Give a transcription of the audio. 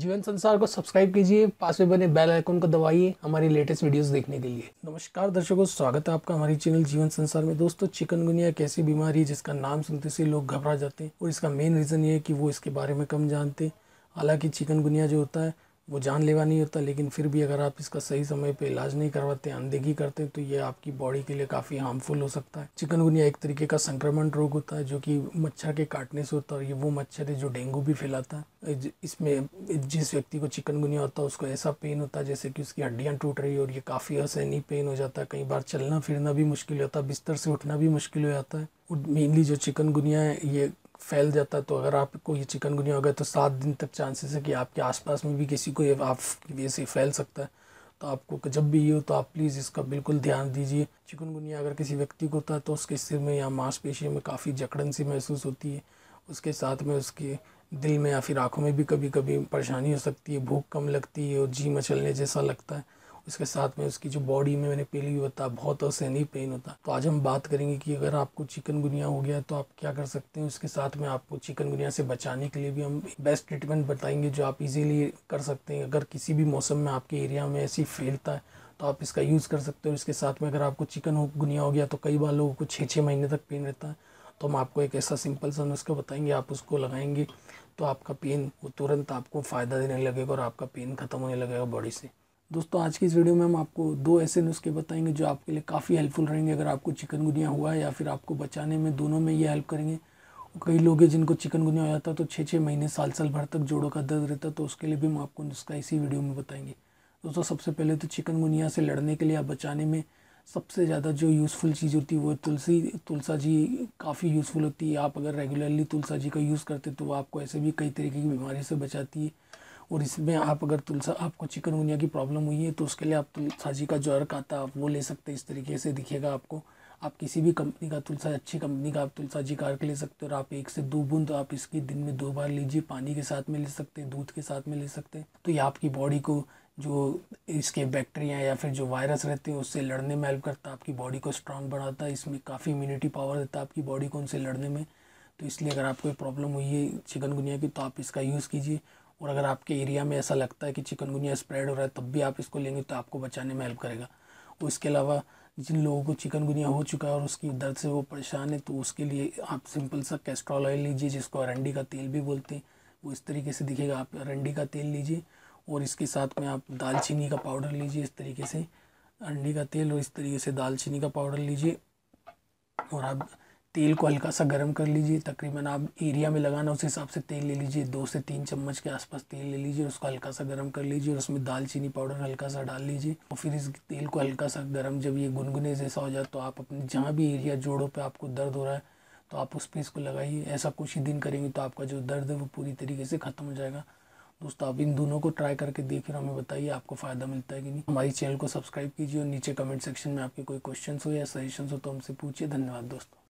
जीवन संसार को सब्सक्राइब कीजिए पास में बने बेल आइकन को दबाइए हमारी लेटेस्ट वीडियोस देखने के लिए नमस्कार दर्शकों स्वागत है आपका हमारी चैनल जीवन संसार में दोस्तों चिकनगुनिया एक ऐसी बीमारी है जिसका नाम सुनते से लोग घबरा जाते हैं और इसका मेन रीज़न ये है कि वो इसके बारे में कम जानते हैं हालांकि चिकनगुनिया जो होता है वो जानलेवा नहीं होता लेकिन फिर भी अगर आप इसका सही समय पे इलाज नहीं करवाते अनदेखी करते तो ये आपकी बॉडी के लिए काफ़ी हार्मफुल हो सकता है चिकनगुनिया एक तरीके का संक्रमण रोग होता है जो कि मच्छर के काटने से होता है और ये वो मच्छर है जो डेंगू भी फैलाता है इसमें जिस व्यक्ति को चिकनगुनिया होता है उसको ऐसा पेन होता है जैसे कि उसकी हड्डियाँ टूट रही है और ये काफ़ी असहनीय पेन हो जाता है कई बार चलना फिरना भी मुश्किल होता है बिस्तर से उठना भी मुश्किल हो जाता है मेनली जो चिकनगुनिया है ये फैल जाता तो अगर आपको ये चिकनगुनिया हो गया तो सात दिन तक चांसेस है कि आपके आसपास में भी किसी को ये आप वैसे फैल सकता है तो आपको जब भी ये हो तो आप प्लीज़ इसका बिल्कुल ध्यान दीजिए चिकनगुनिया अगर किसी व्यक्ति को होता है तो उसके सिर में या मांसपेशी में काफ़ी जकड़न सी महसूस होती है उसके साथ में उसके दिल में या फिर आँखों में भी कभी कभी परेशानी हो सकती है भूख कम लगती है और जी मचलने जैसा लगता है इसके साथ में उसकी जो बॉडी में मैंने पेली होता बहुत असहनी पेन होता तो आज हम बात करेंगे कि अगर आपको चिकनगुनिया हो गया तो आप क्या कर सकते हैं उसके साथ में आपको चिकनगुनिया से बचाने के लिए भी हम बेस्ट ट्रीटमेंट बताएंगे जो आप इजीली कर सकते हैं अगर किसी भी मौसम में आपके एरिया में ऐसी फैलता है तो आप इसका यूज़ कर सकते हो इसके साथ में अगर आपको चिकन हो गुनिया हो गया तो कई बार लोगों को छः छः महीने तक पेन रहता है तो हम आपको एक ऐसा सिंपल सा नुस्खा बताएंगे आप उसको लगाएंगे तो आपका पेन वो तुरंत आपको फ़ायदा देने लगेगा और आपका पेन ख़त्म होने लगेगा बॉडी से दोस्तों आज की इस वीडियो में हम आपको दो ऐसे नुस्खे बताएंगे जो आपके लिए काफ़ी हेल्पफुल रहेंगे अगर आपको चिकनगुनिया हुआ है या फिर आपको बचाने में दोनों में ये हेल्प करेंगे कई लोग हैं जिनको चिकनगुनिया हो जाता है तो छः छः महीने साल साल भर तक जोड़ों का दर्द रहता है तो उसके लिए भी हम आपको नुस्खा इसी वीडियो में बताएंगे दोस्तों सबसे पहले तो चिकनगुनिया से लड़ने के लिए या बचाने में सबसे ज़्यादा जो यूज़फुल चीज़ होती है वो तुलसी तुलसा जी काफ़ी यूज़फुल होती है आप अगर रेगुलरली तुलसा जी का यूज़ करते तो वो आपको ऐसे भी कई तरीके की बीमारी से बचाती है और इसमें आप अगर तुलसा आपको चिकनगुनिया की प्रॉब्लम हुई है तो उसके लिए आप तुलसा जी का जो अर्क आता आप वो ले सकते हैं इस तरीके से दिखेगा आपको आप किसी भी कंपनी का तुलसा अच्छी कंपनी का आप तुलसा जी का अर्क ले सकते हो और आप एक से दो बूंद आप इसकी दिन में दो बार लीजिए पानी के साथ में ले सकते हैं दूध के साथ में ले सकते हैं तो ये आपकी बॉडी को जो इसके बैक्टीरिया या फिर जो वायरस रहते हैं उससे लड़ने में हेल्प करता है आपकी बॉडी को स्ट्रांग बढ़ाता है इसमें काफ़ी इम्यूनिटी पावर देता है आपकी बॉडी को उनसे लड़ने में तो इसलिए अगर आपको प्रॉब्लम हुई है चिकनगुनिया की तो आप इसका यूज़ कीजिए और अगर आपके एरिया में ऐसा लगता है कि चिकनगुनिया स्प्रेड हो रहा है तब भी आप इसको लेंगे तो आपको बचाने में हेल्प करेगा और इसके अलावा जिन लोगों को चिकनगुनिया हो चुका है और उसकी दर्द से वो परेशान है तो उसके लिए आप सिंपल सा कैस्ट्रॉल ऑयल लीजिए जिसको अरंडी का तेल भी बोलते हैं वो इस तरीके से दिखेगा आप अरंडी का तेल लीजिए और इसके साथ में आप दालचीनी का पाउडर लीजिए इस तरीके से अंडी का तेल और इस तरीके से दालचीनी का पाउडर लीजिए और आप तेल को हल्का सा गर्म कर लीजिए तकरीबन आप एरिया में लगाना उस हिसाब से तेल ले लीजिए दो से तीन चम्मच के आसपास तेल ले लीजिए उसको हल्का सा गर्म कर लीजिए और उसमें दालचीनी पाउडर हल्का सा डाल लीजिए और फिर इस तेल को हल्का सा गर्म जब ये गुनगुने जैसा हो जाए तो आप अपने जहाँ भी एरिया जोड़ों पर आपको दर्द हो रहा है तो आप उस पर इसको लगाइए ऐसा कुछ ही दिन करेंगे तो आपका जो दर्द है वो पूरी तरीके से ख़त्म हो जाएगा दोस्तों आप इन दोनों को ट्राई करके देखिए हमें बताइए आपको फ़ायदा मिलता है कि नहीं हमारी चैनल को सब्सक्राइब कीजिए और नीचे कमेंट सेक्शन में आपके कोई क्वेश्चन हो या सजेशन हो तो हमसे पूछिए धन्यवाद दोस्तों